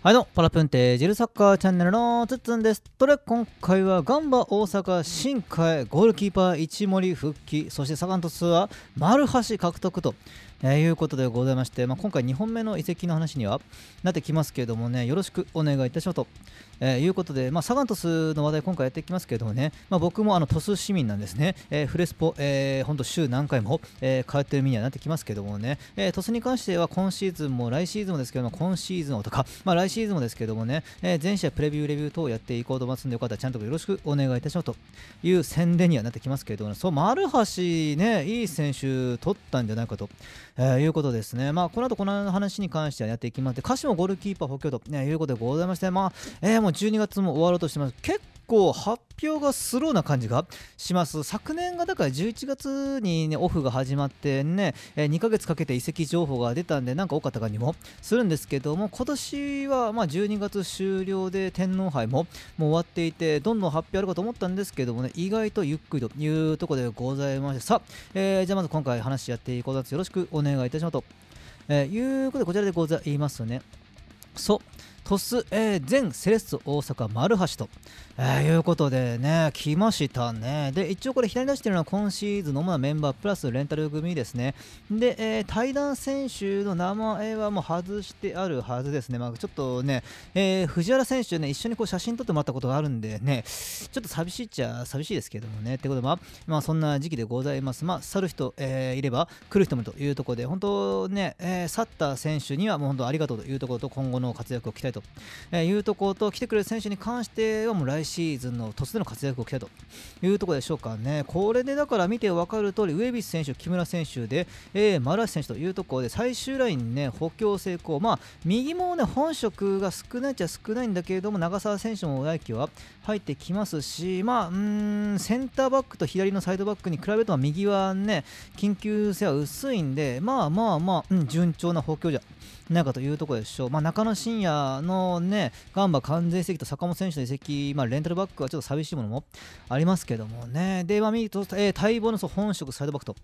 はいどうも、パラプンテージルサッカーチャンネルのつっつんです。と今回はガンバ大阪新海ゴールキーパー一森復帰、そしてサガン鳥栖は丸橋獲得とえー、いうことでございまして、まあ、今回2本目の移籍の話にはなってきますけれどもね、よろしくお願いいたしますと、えー、いうことで、まあ、サガン鳥栖の話題、今回やっていきますけれどもね、まあ、僕もあの鳥栖市民なんですね、えー、フレスポ、えー、本当、週何回も、えー、通ってる身にはなってきますけれどもね、えー、鳥栖に関しては今シーズンも来シーズンもですけども、今シーズンもとか、まあ、来シーズンもですけどもね、えー、全試合プレビューレビュー等をやっていこうと思いますので、よかったらちゃんとよろしくお願いいたしますという宣伝にはなってきますけれども、ね、そう、丸橋ね、いい選手取ったんじゃないかと。えー、いうことですね。まあ、この後この話に関してはやっていきまして、歌詞もゴールキーパー補強と、ね、いうことでございまして、まあ、えー、もう12月も終わろうとしてます。結構発表がスローな感じがします昨年がだから11月に、ね、オフが始まってね、え2ヶ月かけて移籍情報が出たんでなんか多かった感じもするんですけども今年はま12月終了で天皇杯ももう終わっていてどんどん発表あるかと思ったんですけどもね意外とゆっくりというところでございましてさあ、えー、じゃあまず今回話やっていこうとよろしくお願いいたしますと、えー、いうことでこちらでございますねそう鳥栖、えー、前セレッソ大阪丸橋と、えー、いうことでね、来ましたね。で、一応これ左出してるのは今シーズンの主なメンバー、プラスレンタル組ですね。で、えー、対談選手の名前はもう外してあるはずですね。まあ、ちょっとね、えー、藤原選手ね、一緒にこう写真撮ってもらったことがあるんでね、ちょっと寂しいっちゃ寂しいですけどもね。ってことで、まあ、まあ、そんな時期でございます。まあ、去る人、えー、いれば来る人もというところで、本当ね、えー、去った選手にはもう本当ありがとうというところと、今後の活躍を期待というところと、来てくれる選手に関してはもう来シーズンの突然の活躍を期待というところでしょうかね、これでだから見て分かる通り、ウェビス選手、木村選手で、えー、丸橋選手というところで最終ライン、ね、補強成功、まあ、右も、ね、本職が少ないっちゃ少ないんだけれども、長澤選手も来季は入ってきますし、まあ、うんセンターバックと左のサイドバックに比べると、右はね、緊急性は薄いんで、まあまあまあ、うん、順調な補強じゃないかというところでしょう。まあ、中野真也のね、ガンバ完全移籍と坂本選手の移籍、まあ、レンタルバックはちょっと寂しいものもありますけどもね。で、まあ、見と、えー、待望のそう本職サイドバックと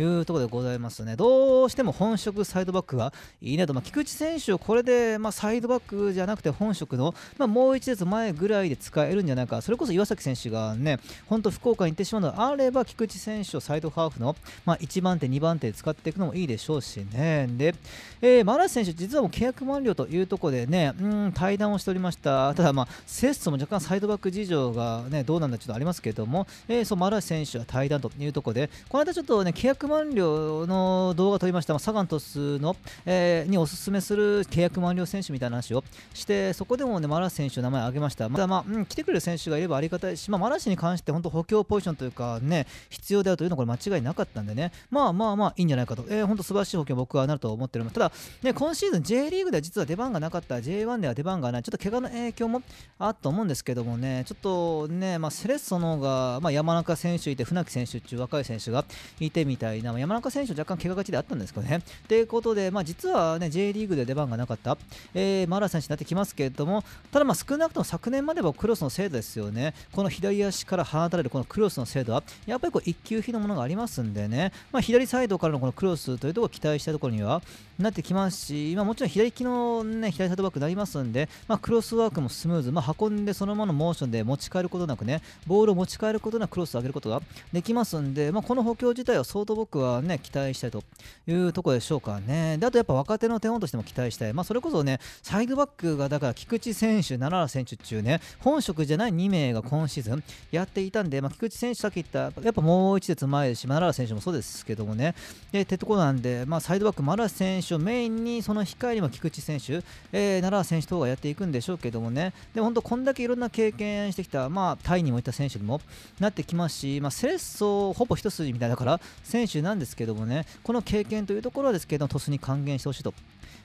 いうところでございますね。どうしても本職サイドバックがいいなと、まあ、菊池選手をこれで、まあ、サイドバックじゃなくて本職の、まあ、もう一列前ぐらいで使えるんじゃないか。それこそ岩崎選手がね、本当福岡に行ってしまうのであれば、菊池選手をサイドハーフの、まあ、1番手、2番手で使っていくのもいいでしょうしね。で、えー、マラ選手、実はもう契約満了というところでね、うん、対談をしておりました。ただ、まあ、セストも若干サイドバッ学事情が、ね、どうなんだちょっとありますけども、えー、そう丸橋選手は退団というところで、この間ちょっと、ね、契約満了の動画を撮りました、サガン鳥栖の、えー、におすすめする契約満了選手みたいな話をして、そこでも、ね、丸橋選手の名前を挙げました。また、まあうん、来てくれる選手がいればありがたいし、まあ、丸橋に関して本当補強ポジションというか、ね、必要であるというのはこれ間違いなかったんでね、まあまあまあいいんじゃないかと、えー、本当素晴らしい補強僕はなると思っております。ただ、ね、今シーズン J リーグでは実は出番がなかった、J1 では出番がない、ちょっと怪我の影響もあったと思うんですけども、ね、ちょっとね、まあ、セレッソの方が、まあ、山中選手いて、船木選手っていう若い選手がいてみたいな、まあ、山中選手、若干怪我がちであったんですけどね。ということで、まあ、実はね、J リーグで出番がなかった、えー、マラ選手になってきますけれども、ただ、まあ、少なくとも昨年まではクロスの精度ですよね、この左足から放たれるこのクロスの精度は、やっぱりこう一級品のものがありますんでね、まあ、左サイドからのこのクロスというところを期待したところにはなってきますし、まあ、もちろん左利きの、ね、左サイドバックになりますんで、まあ、クロスワークもスムーズ、まあ、運んでそのままのモーションで持ち帰ることなくね、ボールを持ち帰ることなくクロスを上げることができますんで、まあ、この補強自体は相当僕はね、期待したいというところでしょうかね。で、あとやっぱ若手の手本としても期待したい。まあ、それこそね、サイドバックがだから菊池選手、奈良選手中ね、本職じゃない2名が今シーズンやっていたんで、まあ、菊池選手さっき言った、やっぱもう1列前ですし、奈良選手もそうですけどもね、で、ってとこなんで、まあ、サイドバック、奈良選手をメインに、その控えにも菊池選手、えー、奈良選手等がやっていくんでしょうけどもね、で、本当こんだけいろんな経験験してきた、まあ、タイにもいた選手にもなってきますし、まあ、セレッソほぼ一筋みたいだから選手なんですけどもねこの経験というところですけど鳥栖に還元してほしいと。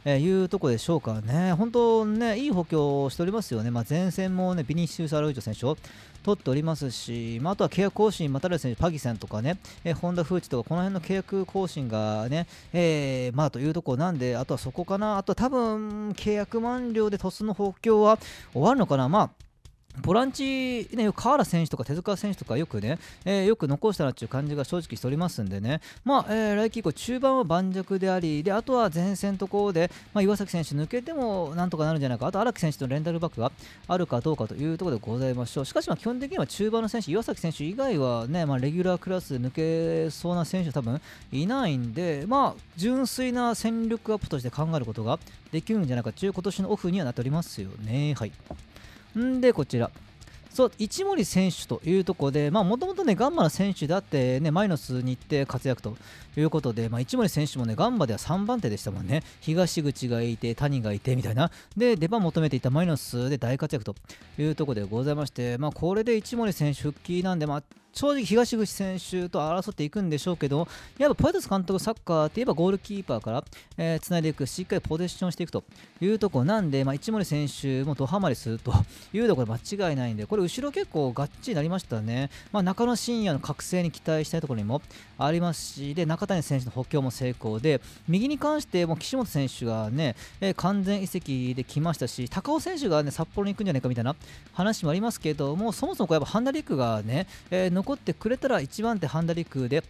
えいうとこでしょうかね、本当ね、いい補強をしておりますよね、まあ、前線もね、ビニッシュ・サルージ選手を取っておりますし、まあ、あとは契約更新、またる選手、パギさんとかね、え本田風知とか、この辺の契約更新がね、えー、まあというとこなんで、あとはそこかな、あとは多分契約満了で鳥栖の補強は終わるのかな、まあボランチ、ね、河原選手とか手塚選手とかよくね、えー、よく残したなっていう感じが正直しておりますんでね、まあ、えー、来季以降、中盤は盤石であり、であとは前線のところで、まあ、岩崎選手抜けてもなんとかなるんじゃないか、あと荒木選手のレンタルバックがあるかどうかというところでございましょう。しかし、基本的には中盤の選手、岩崎選手以外はね、まあ、レギュラークラス抜けそうな選手多分いないんで、まあ、純粋な戦力アップとして考えることができるんじゃないかという今年のオフにはなっておりますよね。はいんで、こちら。そう一森選手というところで、もともとガンマの選手であって、ね、マイナスに行って活躍ということで、まあ、一森選手も、ね、ガンバでは3番手でしたもんね、東口がいて、谷がいてみたいな、で出番求めていたマイナスで大活躍というところでございまして、まあ、これで一森選手復帰なんで、まあ、正直東口選手と争っていくんでしょうけどやっぱポエトス監督サッカーといえばゴールキーパーからつな、えー、いでいくしっかりポゼッションしていくというところなんで、まあ、一森選手もドハマりするというところ間違いないんでこれ後ろ結構がっちりなりましたね、まあ、中野深也の覚醒に期待したいところにもありますしで中谷選手の補強も成功で右に関しても岸本選手がね、えー、完全移籍で来ましたし高尾選手が、ね、札幌に行くんじゃないかみたいな話もありますけどもそもそもこうやっぱハンダリックがね、えー残ってくれたら1番手、ハンダリクで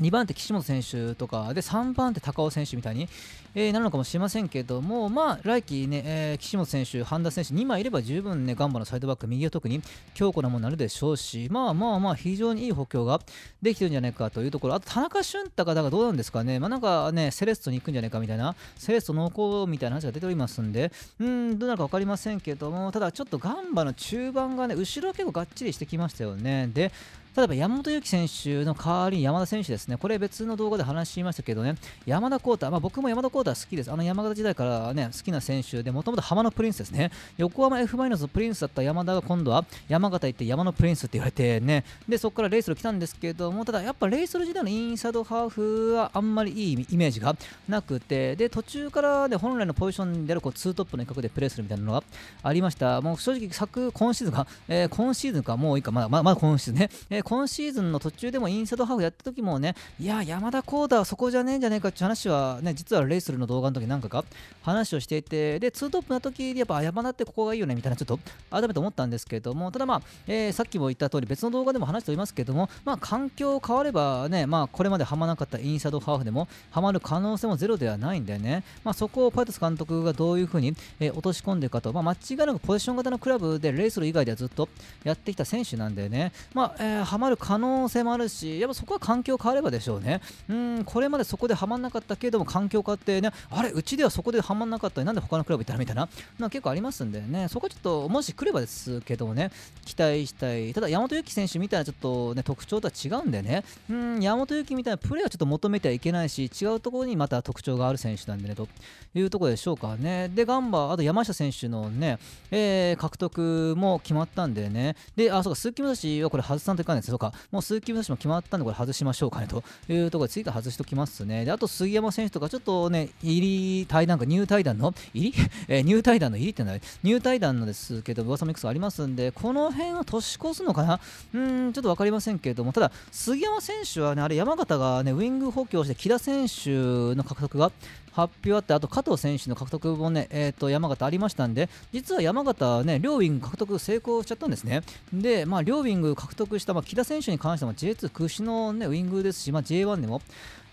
2番手、岸本選手とかで3番手、高尾選手みたいに、えー、なるのかもしれませんけども、まあ、来季ね、えー、岸本選手、半田選手2枚いれば十分ね、ガンバのサイドバック、右は特に強固なものになるでしょうし、まあまあまあ、非常にいい補強ができてるんじゃないかというところ、あと田中俊太がだからどうなんですかね、まあ、なんかね、セレッソに行くんじゃないかみたいな、セレッソ濃厚みたいな話が出ておりますんで、うん、どうなるか分かりませんけども、ただちょっとガンバの中盤がね、後ろ結構がっちりしてきましたよね。で例えば山本由紀選手の代わりに山田選手ですね、これ別の動画で話しましたけどね、山田浩太、まあ、僕も山田浩太好きです、あの山形時代からね、好きな選手で、もともと浜のプリンスですね、横浜 F・ マイナスのプリンスだった山田が今度は山形行って山のプリンスって言われてね、でそこからレイソル来たんですけども、ただやっぱレイソル時代のインサイドハーフはあんまりいいイメージがなくて、で途中からね、本来のポジションであるこうートップの一角でプレーするみたいなのがありました、もう正直、昨今シーズンか、えー、今シーズンか、もういいか、まだまだ今シーズンね、えー今シーズンの途中でもインサイドハーフやった時もね、いや、山田幸太はそこじゃねえんじゃねえかって話は、ね、実はレイスルの動画の時なんかか話をしていて、で、ツートップの時にやっぱ山田ってここがいいよねみたいな、ちょっと改めて思ったんですけれども、ただまあ、えー、さっきも言った通り別の動画でも話しておりますけども、まあ、環境変わればね、まあ、これまでハマなかったインサイドハーフでもハマる可能性もゼロではないんだよね。まあ、そこをパイトス監督がどういうふうに、えー、落とし込んでいくかと、まあ、間違いなくポジション型のクラブでレイスル以外ではずっとやってきた選手なんだよね。まあ、えーはまる可能性もあるしやっぱそこは環境変わればでしょうねうんこれまでそこではまんなかったけれども環境変わってねあれうちではそこではまんなかったなんで他のクラブ行ったらみたいな、まあ、結構ありますんでねそこはちょっともし来ればですけどもね期待したいただ山本由紀選手みたいなちょっとね特徴とは違うんでねうん山本由紀みたいなプレーはちょっと求めてはいけないし違うところにまた特徴がある選手なんでねというところでしょうかねでガンバあと山下選手のね、えー、獲得も決まったんでねであそうか鈴木武蔵はこれ外さんといかないですとか、もう鈴木武蔵も決まったんで、これ外しましょうかねというところで、追加外しときますね。で、あと杉山選手とか、ちょっとね、入り、対談か、入対談の、入り えー、入対談の入りってない、入対談のですけど、噂ミックスありますんで、この辺は年越すのかなうん、ちょっと分かりませんけれども、ただ、杉山選手はね、あれ、山形がね、ウイング補強して、木田選手の獲得が発表あってあと加藤選手の獲得もね、えー、と山形ありましたんで実は山形はね両ウィング獲得成功しちゃったんですねで、まあ、両ウィング獲得した、まあ、木田選手に関しても J2 屈指の、ね、ウィングですし、まあ、J1 でも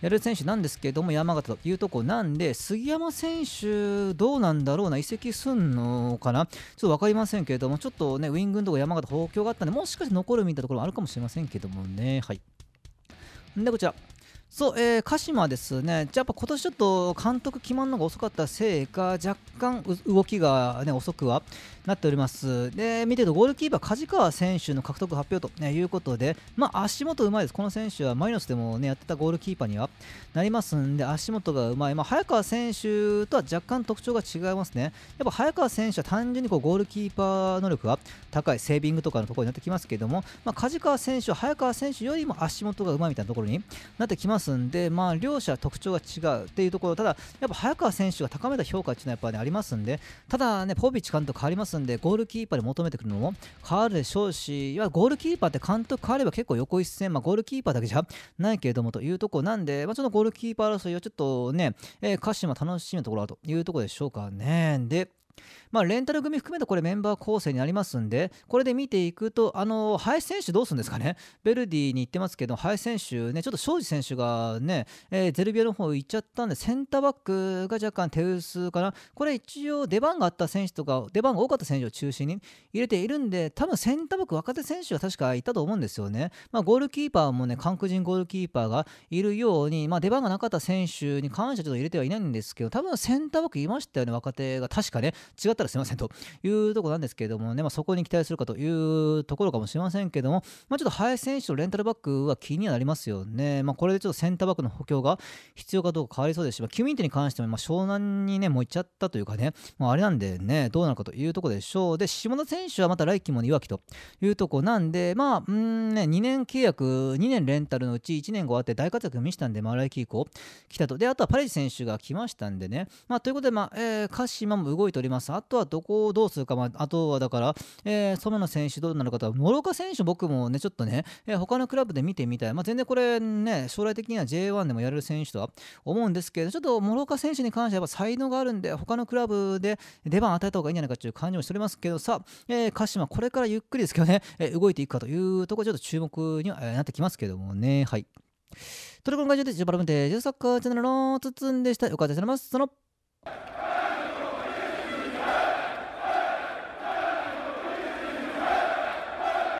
やる選手なんですけども山形というとこなんで杉山選手どうなんだろうな移籍すんのかなちょっと分かりませんけれどもちょっとねウィングのとこ山形補強があったんでもしかして残るみたいなところもあるかもしれませんけどもねはいでこちらそう、えー、鹿島ですね、じゃあやっぱ今年ちょっと監督決まるのが遅かったせいか、若干動きが、ね、遅くはなっております。で、見てるとゴールキーパー、梶川選手の獲得発表と、ね、いうことで、まあ、足元うまいです、この選手はマリノスでも、ね、やってたゴールキーパーにはなりますんで、足元がうまい、まあ、早川選手とは若干特徴が違いますね。やっぱ早川選手は単純にこうゴールキーパー能力が高い、セービングとかのところになってきますけども、まあ、梶川選手は早川選手よりも足元がうまいみたいなところになってきます。ますんで、まあ、両者特徴が違うっていうところ、ただ、やっぱ早川選手が高めた評価っていうのはやっぱ、ね、ありますんで、ただね、ポビッチ監督変わりますんで、ゴールキーパーで求めてくるのも変わるでしょうし、いわゴールキーパーって監督変われば結構横一線、まあ、ゴールキーパーだけじゃないけれどもというところなんで、まあ、ちょっとゴールキーパー争いはちょっとね、えー、鹿島楽しみなところだというところでしょうかね。で、まあ、レンタル組含めてこれメンバー構成になりますんで、これで見ていくと、あの、林選手どうするんですかね。ベルディに行ってますけど、林選手ね、ちょっと庄司選手がね、えー、ゼルビアの方行っちゃったんで、センターバックが若干手薄かな。これ一応出番があった選手とか、出番が多かった選手を中心に入れているんで、多分センターバック若手選手は確かいたと思うんですよね。まあ、ゴールキーパーもね、韓国人ゴールキーパーがいるように、まあ、出番がなかった選手に関してはちょっと入れてはいないんですけど、多分センターバックいましたよね、若手が。確かね、違ったったらすいませんというとこなんですけれどもね、まあ、そこに期待するかというところかもしれませんけども、まあ、ちょっと林選手とレンタルバックは気にはなりますよね。まあ、これでちょっとセンターバックの補強が必要かどうか変わりそうですし、まあ、キュインテに関しても、まあ、湘南にね、もう行っちゃったというかね、まあ、あれなんでね、どうなるかというとこでしょう。で、下田選手はまた来季もいわきというとこなんで、まあ、うんね、2年契約、2年レンタルのうち1年後あって大活躍を見せたんで、まあ、来季以降来たと。で、あとはパレジ選手が来ましたんでね、まあ、ということで、まあ、えー、鹿島も動いております。あとはどこをどうするか、まあ、あとはだから、えー、染野選手どうなるかとか、諸岡選手、僕もね、ちょっとね、えー、他のクラブで見てみたい、まあ、全然これね、将来的には J1 でもやれる選手とは思うんですけど、ちょっと諸岡選手に関してはやっぱ才能があるんで、他のクラブで出番与えた方がいいんじゃないかという感じもしておりますけど、さあ、えー、鹿島、これからゆっくりですけどね、えー、動いていくかというところ、ちょっと注目にはなってきますけどもね、はい。トルコの会場でジュバルムテージサッカーチャンネルのつつんでした。よかったです。その